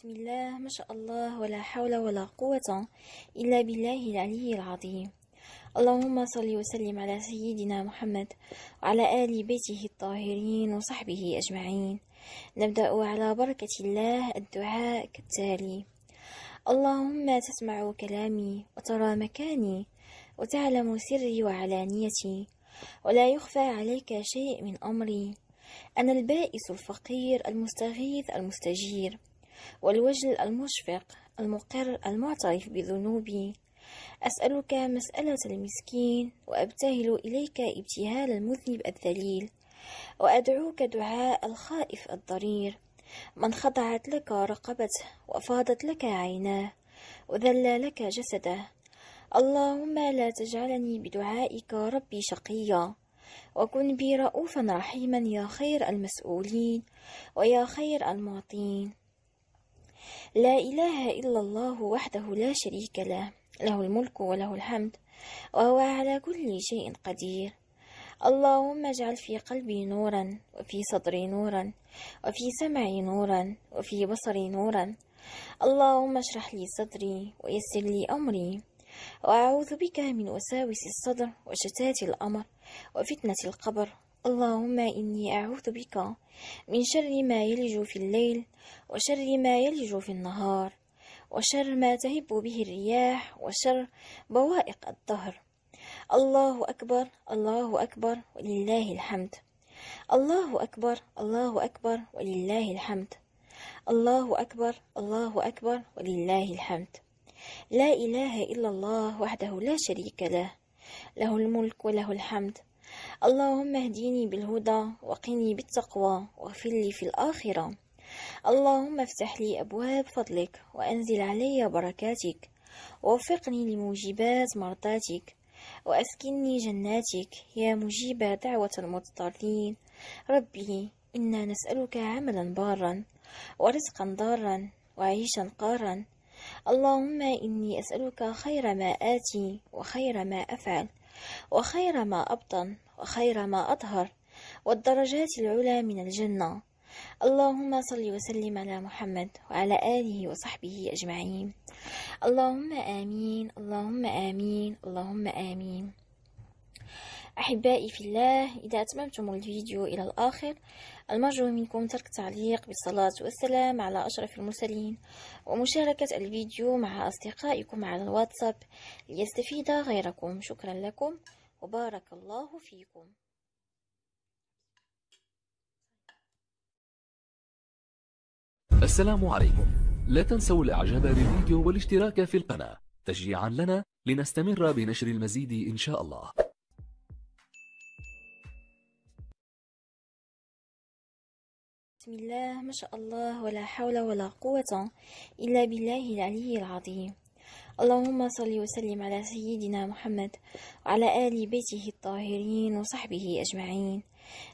بسم الله ما شاء الله ولا حول ولا قوة إلا بالله العلي العظيم اللهم صل وسلم على سيدنا محمد وعلى آل بيته الطاهرين وصحبه أجمعين نبدأ على بركة الله الدعاء كالتالي اللهم تسمع كلامي وترى مكاني وتعلم سري وعلانيتي ولا يخفى عليك شيء من أمري أنا البائس الفقير المستغيث المستجير والوجل المشفق المقر المعترف بذنوبي أسألك مسألة المسكين وأبتهل إليك ابتهال المذنب الذليل وأدعوك دعاء الخائف الضرير من خضعت لك رقبته وفاضت لك عيناه وذل لك جسده اللهم لا تجعلني بدعائك ربي شقيا وكن بي رؤوفا رحيما يا خير المسؤولين ويا خير المعطين لا إله إلا الله وحده لا شريك له له الملك وله الحمد وهو على كل شيء قدير اللهم اجعل في قلبي نورا وفي صدري نورا وفي سمعي نورا وفي بصري نورا اللهم اشرح لي صدري ويسر لي أمري وأعوذ بك من وساوس الصدر وشتات الأمر وفتنة القبر اللهم إني أعوذ بك من شر ما يلج في الليل وشر ما يلج في النهار وشر ما تهب به الرياح وشر بوائق الظهر الله أكبر الله أكبر ولله الحمد الله أكبر الله أكبر ولله الحمد الله أكبر الله أكبر ولله الحمد لا إله إلا الله وحده لا شريك له له الملك وله الحمد اللهم اهديني بالهدى وقني بالتقوى واغفر لي في الآخرة اللهم افتح لي أبواب فضلك وأنزل علي بركاتك ووفقني لموجبات مرضاتك وأسكني جناتك يا مجيب دعوة المضطرين ربي إنا نسألك عملا بارا ورزقا ضارا وعيشا قارا اللهم إني أسألك خير ما آتي وخير ما أفعل وخير ما أبطن وخير ما أطهر والدرجات العلى من الجنة اللهم صل وسلم على محمد وعلى آله وصحبه أجمعين اللهم آمين اللهم آمين اللهم آمين أحبائي في الله إذا أتممتم الفيديو إلى الآخر المرجو منكم ترك تعليق بالصلاة والسلام على أشرف المرسلين ومشاركة الفيديو مع أصدقائكم على الواتساب ليستفيد غيركم شكرا لكم وبارك الله فيكم السلام عليكم لا تنسوا الإعجاب بالفيديو والاشتراك في القناة تشجيعا لنا لنستمر بنشر المزيد إن شاء الله بسم الله ما شاء الله ولا حول ولا قوة إلا بالله العلي العظيم اللهم صل وسلم على سيدنا محمد وعلى آل بيته الطاهرين وصحبه أجمعين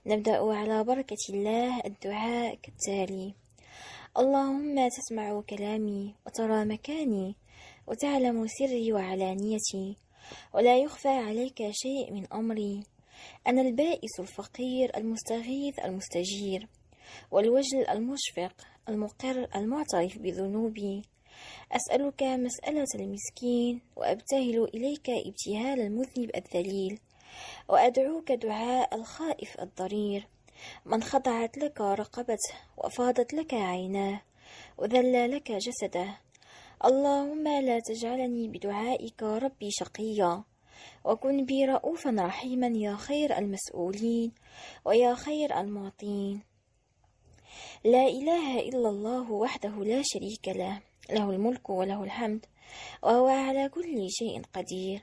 نبدأ على بركة الله الدعاء كالتالي اللهم تسمع كلامي وترى مكاني وتعلم سري وعلانيتي ولا يخفى عليك شيء من أمري أنا البائس الفقير المستغيث المستجير والوجل المشفق المقر المعترف بذنوبي أسألك مسألة المسكين وأبتهل إليك ابتهال المذنب الذليل وأدعوك دعاء الخائف الضرير من خضعت لك رقبته وفاضت لك عيناه وذل لك جسده اللهم لا تجعلني بدعائك ربي شقيا وكن بي رؤوفا رحيما يا خير المسؤولين ويا خير المعطين لا إله إلا الله وحده لا شريك له له الملك وله الحمد وهو على كل شيء قدير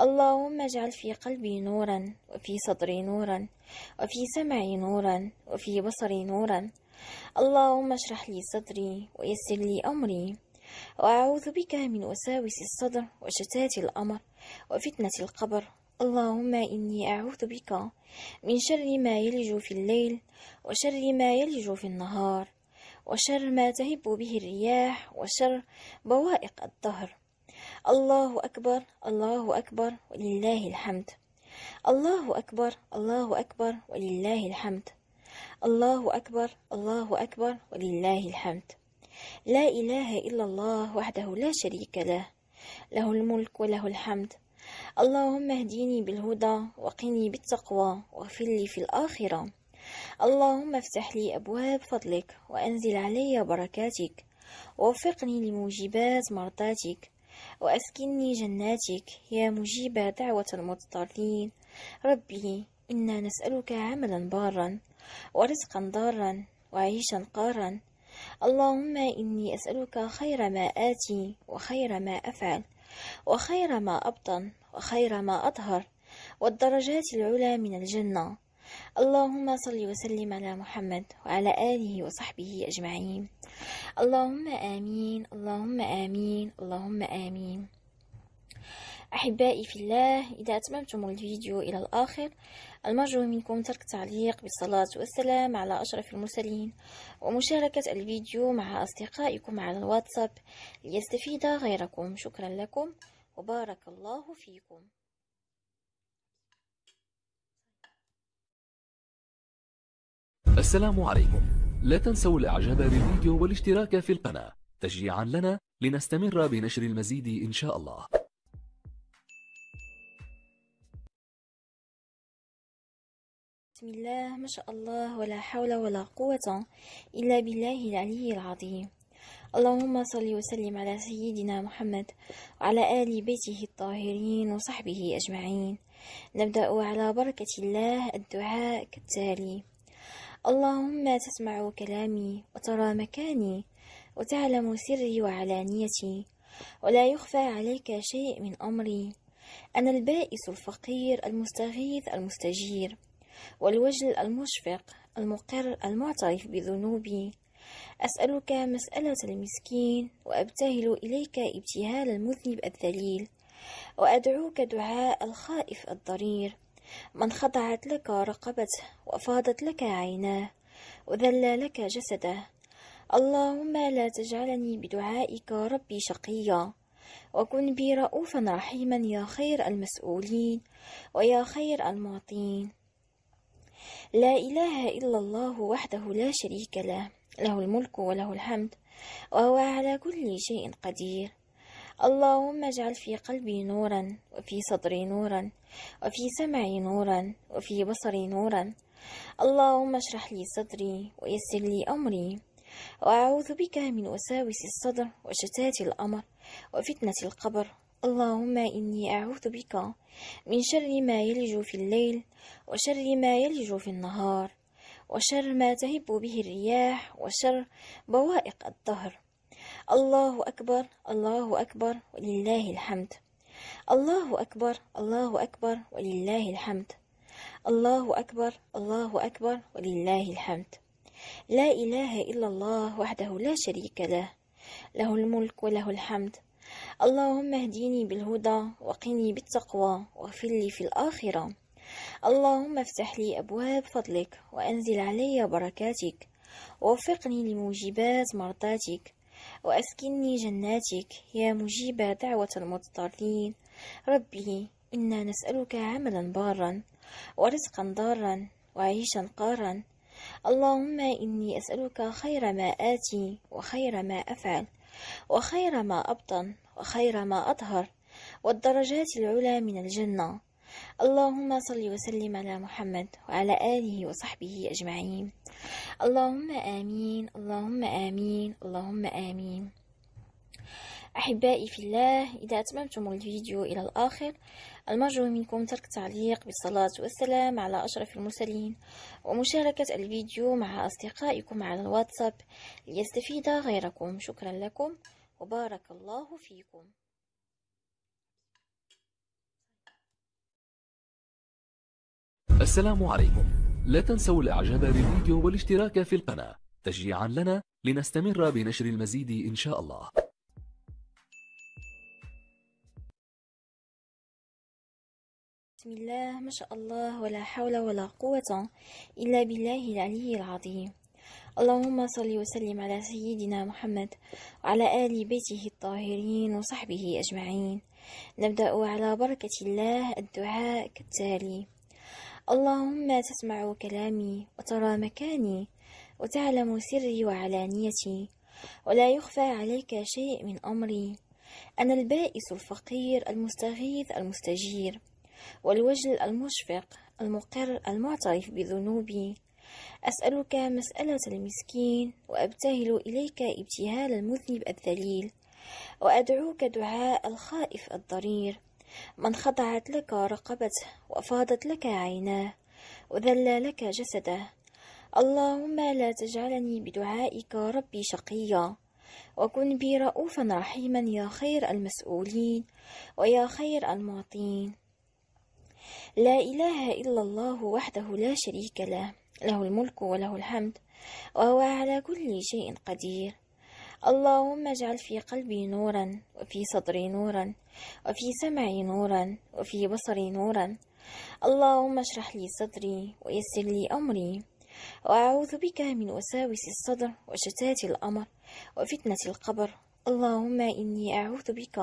اللهم اجعل في قلبي نورا وفي صدري نورا وفي سمعي نورا وفي بصري نورا اللهم اشرح لي صدري ويسر لي أمري وأعوذ بك من وساوس الصدر وشتات الأمر وفتنة القبر اللهم إني أعوذ بك من شر ما يلج في الليل وشر ما يلج في النهار وشر ما تهب به الرياح وشر بوائق الدهر الله أكبر الله أكبر ولله الحمد الله أكبر الله أكبر ولله الحمد الله أكبر الله أكبر ولله الحمد لا إله إلا الله وحده لا شريك له له الملك وله الحمد اللهم اهديني بالهدى وقني بالتقوى واغفر لي في الآخرة اللهم افتح لي أبواب فضلك وأنزل علي بركاتك ووفقني لموجبات مرضاتك وأسكني جناتك يا مجيب دعوة المضطرين ربي إنا نسألك عملا بارا ورزقا ضارا وعيشا قارا اللهم إني أسألك خير ما آتي وخير ما أفعل وخير ما أبطن وخير ما أطهر والدرجات العلى من الجنة اللهم صل وسلم على محمد وعلى آله وصحبه أجمعين اللهم آمين اللهم آمين اللهم آمين أحبائي في الله إذا أتممتم الفيديو إلى الآخر المرجو منكم ترك تعليق بالصلاة والسلام على أشرف المرسلين ومشاركة الفيديو مع أصدقائكم على الواتساب ليستفيد غيركم شكرا لكم وبارك الله فيكم السلام عليكم لا تنسوا الإعجاب بالفيديو والاشتراك في القناة تشجيعا لنا لنستمر بنشر المزيد إن شاء الله بسم الله ما شاء الله ولا حول ولا قوة إلا بالله العلي العظيم اللهم صل وسلم على سيدنا محمد وعلى آل بيته الطاهرين وصحبه أجمعين نبدأ على بركة الله الدعاء كالتالي اللهم تسمع كلامي وترى مكاني وتعلم سري وعلانيتي ولا يخفى عليك شيء من أمري أنا البائس الفقير المستغيث المستجير والوجل المشفق المقر المعترف بذنوبي أسألك مسألة المسكين وأبتهل إليك ابتهال المذنب الذليل وأدعوك دعاء الخائف الضرير من خضعت لك رقبته وفاضت لك عيناه وذل لك جسده اللهم لا تجعلني بدعائك ربي شقيا وكن بي رؤوفا رحيما يا خير المسؤولين ويا خير المعطين لا إله إلا الله وحده لا شريك له له الملك وله الحمد وهو على كل شيء قدير اللهم اجعل في قلبي نورا وفي صدري نورا وفي سمعي نورا وفي بصري نورا اللهم اشرح لي صدري ويسر لي أمري وأعوذ بك من وساوس الصدر وشتات الأمر وفتنة القبر اللهم إني أعوذ بك من شر ما يلج في الليل وشر ما يلج في النهار وشر ما تهب به الرياح وشر بوائق الظهر الله أكبر الله أكبر ولله الحمد الله أكبر الله أكبر ولله الحمد الله أكبر الله أكبر ولله الحمد لا إله إلا الله وحده لا شريك له له الملك وله الحمد اللهم اهديني بالهدى وقني بالتقوى واغفر لي في الآخرة اللهم افتح لي أبواب فضلك وأنزل علي بركاتك ووفقني لموجبات مرضاتك وأسكني جناتك يا مجيب دعوة المضطرين ربي إنا نسألك عملا بارا ورزقا ضارا وعيشا قارا اللهم إني أسألك خير ما آتي وخير ما أفعل وخير ما أبطن وخير ما أطهر والدرجات العلى من الجنة اللهم صل وسلم على محمد وعلى آله وصحبه أجمعين اللهم آمين اللهم آمين اللهم آمين أحبائي في الله إذا أتممتم الفيديو إلى الآخر المرجو منكم ترك تعليق بالصلاة والسلام على أشرف المرسلين ومشاركة الفيديو مع أصدقائكم على الواتساب ليستفيد غيركم شكرا لكم وبارك الله فيكم السلام عليكم لا تنسوا الاعجاب بالفيديو والاشتراك في القناة تشجيعا لنا لنستمر بنشر المزيد إن شاء الله بسم الله ما شاء الله ولا حول ولا قوة إلا بالله العلي العظيم اللهم صل وسلم على سيدنا محمد وعلى آل بيته الطاهرين وصحبه أجمعين نبدأ على بركة الله الدعاء كالتالي اللهم تسمع كلامي وترى مكاني وتعلم سري وعلانيتي ولا يخفى عليك شيء من أمري أنا البائس الفقير المستغيث المستجير والوجل المشفق المقر المعترف بذنوبي أسألك مسألة المسكين وأبتهل إليك ابتهال المذنب الذليل وأدعوك دعاء الخائف الضرير من خضعت لك رقبته وفاضت لك عيناه وذل لك جسده اللهم لا تجعلني بدعائك ربي شقيا وكن بي رؤوفا رحيما يا خير المسؤولين ويا خير المعطين لا إله إلا الله وحده لا شريك له له الملك وله الحمد وهو على كل شيء قدير اللهم اجعل في قلبي نورا وفي صدري نورا وفي سمعي نورا وفي بصري نورا اللهم اشرح لي صدري ويسر لي أمري وأعوذ بك من وساوس الصدر وشتات الأمر وفتنة القبر اللهم إني أعوذ بك